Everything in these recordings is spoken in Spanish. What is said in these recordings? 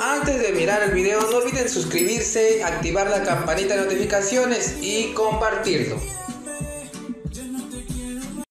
Antes de mirar el video no olviden suscribirse, activar la campanita de notificaciones y compartirlo.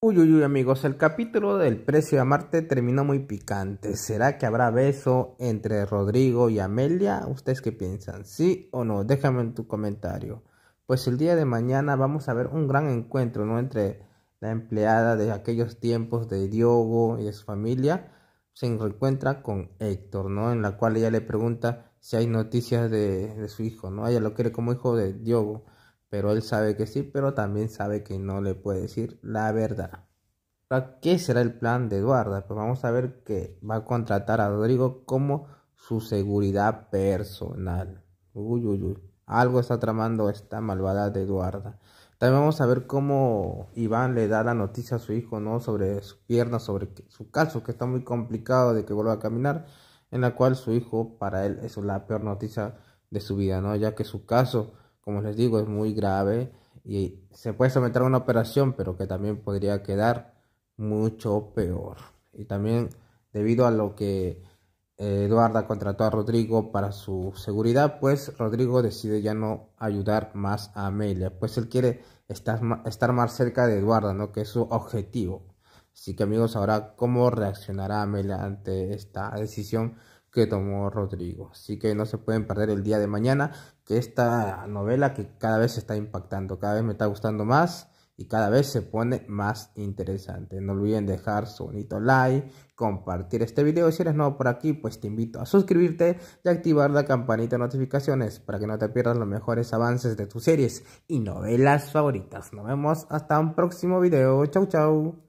Uy, uy, uy amigos, el capítulo del precio de Marte terminó muy picante. ¿Será que habrá beso entre Rodrigo y Amelia? ¿Ustedes qué piensan? ¿Sí o no? Déjame en tu comentario. Pues el día de mañana vamos a ver un gran encuentro, ¿no? Entre la empleada de aquellos tiempos de Diogo y su familia se encuentra con Héctor, ¿no? En la cual ella le pregunta si hay noticias de, su hijo, ¿no? Ella lo quiere como hijo de Diogo, pero él sabe que sí, pero también sabe que no le puede decir la verdad. ¿Qué será el plan de Eduarda? Pues vamos a ver que va a contratar a Rodrigo como su seguridad personal. Uy, uy, uy. Algo está tramando esta malvada de Eduarda. También vamos a ver cómo Iván le da la noticia a su hijo, ¿no? Sobre su pierna, sobre su caso, que está muy complicado de que vuelva a caminar, en la cual su hijo, para él, es la peor noticia de su vida, ¿no? Ya que su caso, como les digo, es muy grave y se puede someter a una operación, pero que también podría quedar mucho peor. Y también debido a lo que eh, Eduarda contrató a Rodrigo para su seguridad, pues Rodrigo decide ya no ayudar más a Amelia, pues él quiere estar, estar más cerca de Eduarda, ¿no? que es su objetivo. Así que amigos, ahora cómo reaccionará Amelia ante esta decisión que tomó Rodrigo. Así que no se pueden perder el día de mañana, que esta novela que cada vez está impactando, cada vez me está gustando más y cada vez se pone más interesante. No olviden dejar su bonito like, compartir este video. Si eres nuevo por aquí, pues te invito a suscribirte y activar la campanita de notificaciones para que no te pierdas los mejores avances de tus series y novelas favoritas. Nos vemos hasta un próximo video. Chau, chau.